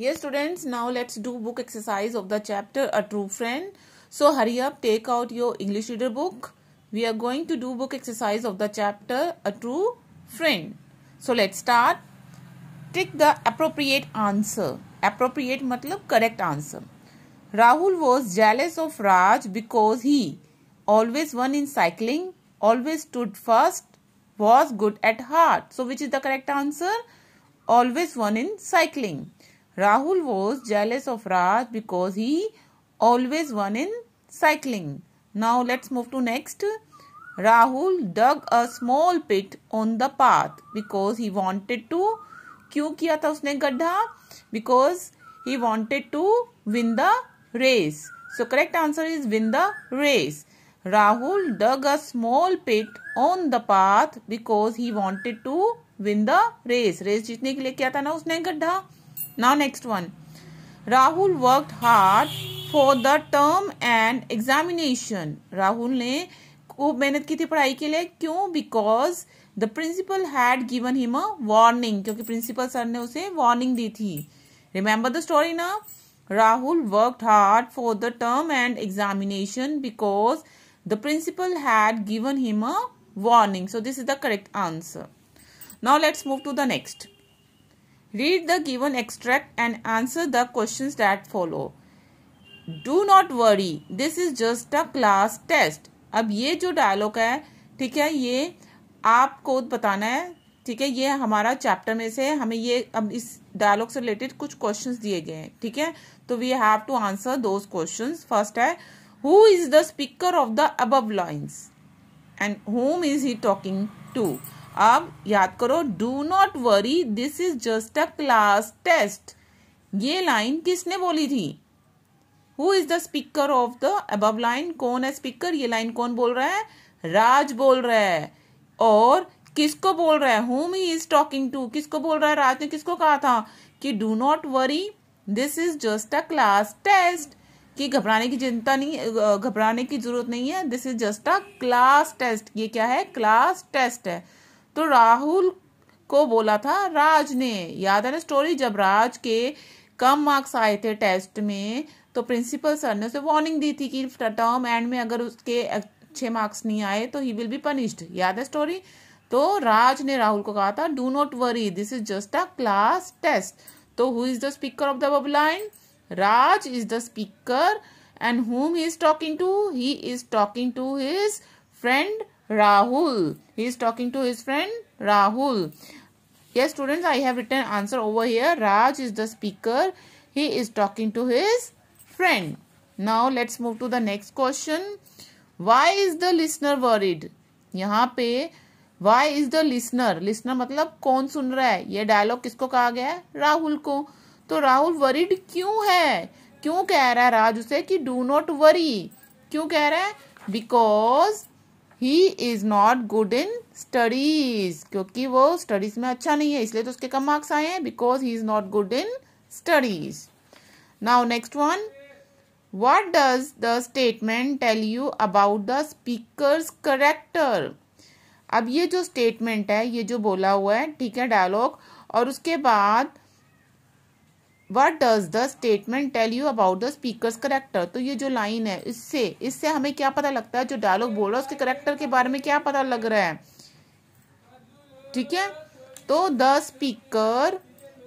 Here students, now let's do book exercise of the chapter A True Friend. So hurry up, take out your English reader book. We are going to do book exercise of the chapter A True Friend. So let's start. Take the appropriate answer. Appropriate matlab correct answer. Rahul was jealous of Raj because he always won in cycling, always stood first, was good at heart. So which is the correct answer? Always won in cycling. Rahul was jealous of Raj because he always won in cycling. Now let's move to next. Rahul dug a small pit on the path because he wanted to क्यों किया था उसने गड्ढा because he wanted to win the race so correct answer is win the race Rahul dug a small pit on the path because he wanted to win the race race जीतने के लिए किया था ना उसने गड्ढा Now, next one. Rahul worked hard for the term and examination. Rahul ने खूब मेहनत की थी पढ़ाई के लिए क्यों because the principal had given him a warning क्योंकि प्रिंसिपल सर ने उसे वार्निंग दी थी रिमेंबर द स्टोरी ना Rahul work hard for the term and examination because the principal had given him a warning so this is the correct answer now let's move to the next Read the given extract and answer the questions that follow. Do not worry, this is just a class test. अब ये जो dialogue है ठीक है ये आपको बताना है ठीक है ये हमारा चैप्टर में से हमें ये अब इस डायलॉग से रिलेटेड कुछ क्वेश्चंस दिए गए हैं ठीक है तो we have to answer those questions first है who is the speaker of the above lines and whom is he talking to अब याद करो do not worry this is just a class test ये लाइन किसने बोली थी who is the speaker of the above line कौन है speaker ये लाइन कौन बोल रहा है राज बोल रहा है और किसको बोल रहा है whom he is talking to किसको बोल रहा है राज ने किसको कहा था कि do not worry this is just a class test कि घबराने की चिंता नहीं घबराने की जरूरत नहीं है this is just a class test ये क्या है क्लास टेस्ट है तो राहुल को बोला था राज ने याद है ना स्टोरी जब राज के कम मार्क्स आए थे टेस्ट में तो प्रिंसिपल सर ने उसे वार्निंग दी थी कि टर्म एंड में अगर उसके अच्छे मार्क्स नहीं आए तो ही विल बी पनिश्ड याद है स्टोरी तो राज ने राहुल को कहा था do not worry this is just a class test तो who is the speaker of the above line Raj is the speaker and whom he is talking to he is talking to his friend Rahul. He is talking to his friend Rahul. Yes, students, I have written answer over here. Raj is the speaker. He is talking to his friend. Now, let's move to the next question. Why is the listener worried? यहाँ पे why is the listener? Listener मतलब कौन सुन रहा है ये dialogue किसको कहा गया है राहुल को तो राहुल वरीड क्यों है क्यों कह रहा है राज उसे कि डू नॉट वरी क्यों कह रहा है because he is not good in studies क्योंकि वो स्टडीज में अच्छा नहीं है इसलिए तो उसके कम मार्क्स आए हैं because he is not good in studies now next one what does the statement tell you about the speaker character अब ये जो स्टेटमेंट है ये जो बोला हुआ है ठीक है डायलॉग और उसके बाद what does the statement tell you about the speaker character तो ये जो लाइन है इससे इससे हमें क्या पता लगता है जो डायलॉग बोल रहा है उसके करेक्टर के बारे में क्या पता लग रहा है ठीक है तो द स्पीकर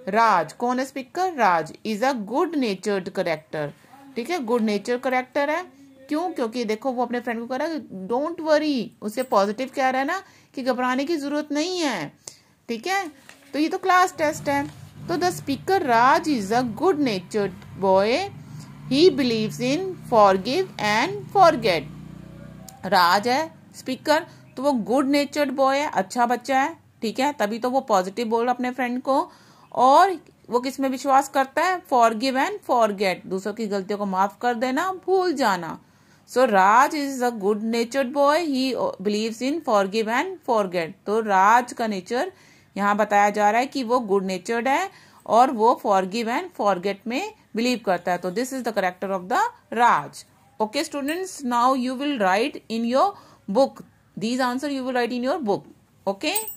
राज कौन है speaker Raj is a good natured character ठीक है गुड नेचर करेक्टर है क्यों क्योंकि देखो वो अपने फ्रेंड को कह रहा है डोंट वरी उसे पॉजिटिव कह रहा है ना कि घबराने की जरूरत नहीं है ठीक है तो ये तो क्लास टेस्ट है तो the speaker Raj is a good natured boy he believes in forgive and forget Raj है स्पीकर तो वो गुड नेचर्ड बॉय है अच्छा बच्चा है ठीक है तभी तो वो पॉजिटिव बोल अपने फ्रेंड को और वो किस में विश्वास करता है forgive and forget दूसरों की गलतियों को माफ कर देना भूल जाना सो Raj is a good natured boy he believe in forgive and forget तो राज का नेचर यहाँ बताया जा रहा है कि वो गुड नेचर्ड है और वो फॉरगिव एंड फॉरगेट में बिलीव करता है तो this is the character of the Raj okay students now you will write in your book these answer you will write in your book okay